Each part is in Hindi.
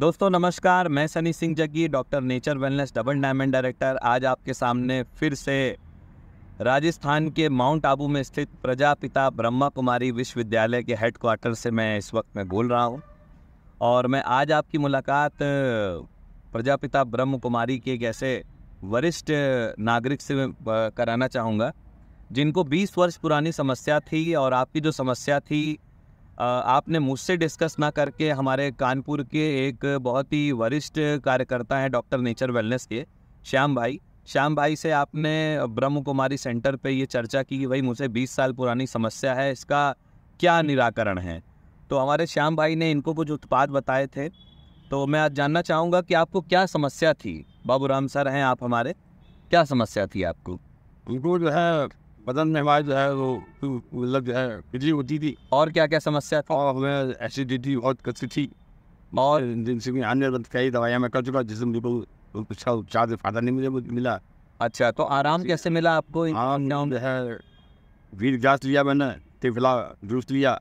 दोस्तों नमस्कार मैं Sunny Singh Jaggi doctor nature wellness double diamond director आज आपके सामने फिर से राजस्थान के माउंट आबू में स्थित प्रजापिता ब्रह्मा कुमारी विश्वविद्यालय के हेड क्वार्टर से मैं इस वक्त में बोल रहा हूँ और मैं आज आपकी मुलाकात प्रजापिता ब्रह्म कुमारी के एक ऐसे वरिष्ठ नागरिक से कराना चाहूँगा जिनको 20 वर्ष पुरानी समस्या थी और आपकी जो समस्या थी आपने मुझसे डिस्कस ना करके हमारे कानपुर के एक बहुत ही वरिष्ठ कार्यकर्ता हैं डॉक्टर नेचर वेलनेस के श्याम भाई श्याम भाई से आपने ब्रह्म कुमारी सेंटर पे ये चर्चा की कि भाई मुझे 20 साल पुरानी समस्या है इसका क्या निराकरण है तो हमारे श्याम भाई ने इनको कुछ उत्पाद बताए थे तो मैं आज जानना चाहूँगा कि आपको क्या समस्या थी बाबू राम सर हैं आप हमारे क्या समस्या थी आपको उनको जो है बदन में हमारे जो है वो मतलब जो है बिजली होती थी और क्या क्या समस्या था और हमें एसिडिटी बहुत कच्ची थी और जिनसे भी अन्य कई दवाइयाँ मैं कर चुका जिसमें बिल्कुल अच्छा उपचार से फायदा नहीं मुझे मिला अच्छा तो आराम कैसे मिला आपको आराम जो है वीर गैस लिया मैंने तिफिला जूस लिया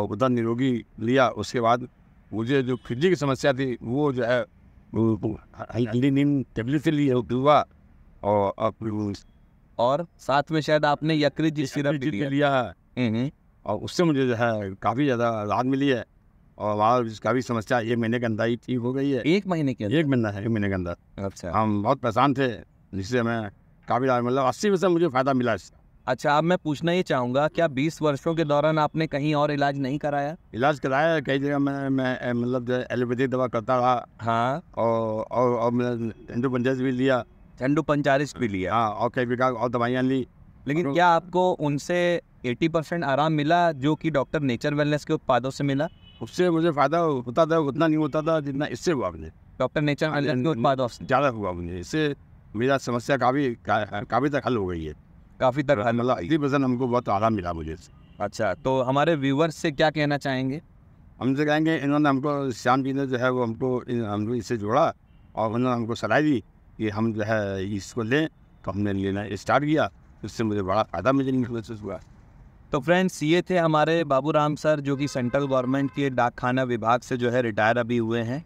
और बदन निरोगी लिया उसके बाद मुझे जो फिजी की समस्या थी वो जो है हल्दी नींद टेबलेट से लिया हुआ और और साथ में शायद आपने यकृत जी सिरप भी लिया है हम्म, हम्म। और उससे मुझे जो है काफ़ी ज़्यादा राहत मिली है और वहाँ काफ़ी समस्या एक महीने के अंदर ही ठीक हो गई है एक महीने के एक महीना है एक महीने के अंदर अच्छा हम बहुत परेशान थे जिससे हमें काफ़ी राहत मतलब अस्सी परसेंट मुझे फ़ायदा मिला इसका अच्छा अब मैं पूछना ये चाहूंगा क्या 20 वर्षों के दौरान आपने कहीं और इलाज नहीं कराया इलाज कराया कई जगह मैं मैं मतलब एलोपैथिक दवा करता रहा हाँ और और, और, और भी लिया एंडो भी लिया हाँ और विकास और दवाइयाँ ली लेकिन क्या आपको उनसे 80 परसेंट आराम मिला जो कि डॉक्टर नेचर वेलनेस के उत्पादों से मिला उससे मुझे फ़ायदा होता था उतना नहीं होता था जितना इससे हुआ मुझे डॉक्टर नेचर हाँ, वेलनेस के उत्पादों से ज़्यादा हुआ मुझे इससे मेरा समस्या काफ़ी काफ़ी तक हल हो गई है काफ़ी तक हल मतलब एटी परसेंट हमको बहुत आराम मिला मुझे अच्छा तो हमारे व्यूवर्स से क्या कहना चाहेंगे हमसे कहेंगे इन्होंने हमको श्याम जी ने जो है वो हमको हमको इससे जोड़ा और उन्होंने हमको सलाह दी कि हम जो है इसको लें तो हमने लेना स्टार्ट किया उससे मुझे बड़ा फ़ायदा मुझे महसूस हुआ तो फ्रेंड्स ये थे हमारे बाबू राम सर जो कि सेंट्रल गवर्नमेंट के डाकखाना विभाग से जो है रिटायर अभी हुए हैं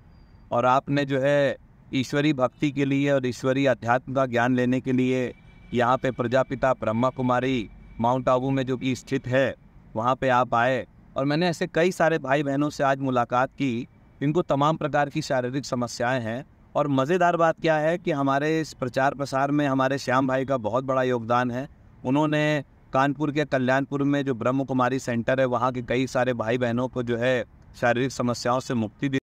और आपने जो है ईश्वरी भक्ति के लिए और ईश्वरी अध्यात्म का ज्ञान लेने के लिए यहाँ पे प्रजापिता ब्रह्मा कुमारी माउंट आबू में जो कि स्थित है वहाँ पे आप आए और मैंने ऐसे कई सारे भाई बहनों से आज मुलाकात की इनको तमाम प्रकार की शारीरिक समस्याएं हैं और मज़ेदार बात क्या है कि हमारे इस प्रचार प्रसार में हमारे श्याम भाई का बहुत बड़ा योगदान है उन्होंने कानपुर के कल्याणपुर में जो ब्रह्म कुमारी सेंटर है वहाँ के कई सारे भाई बहनों को जो है शारीरिक समस्याओं से मुक्ति दी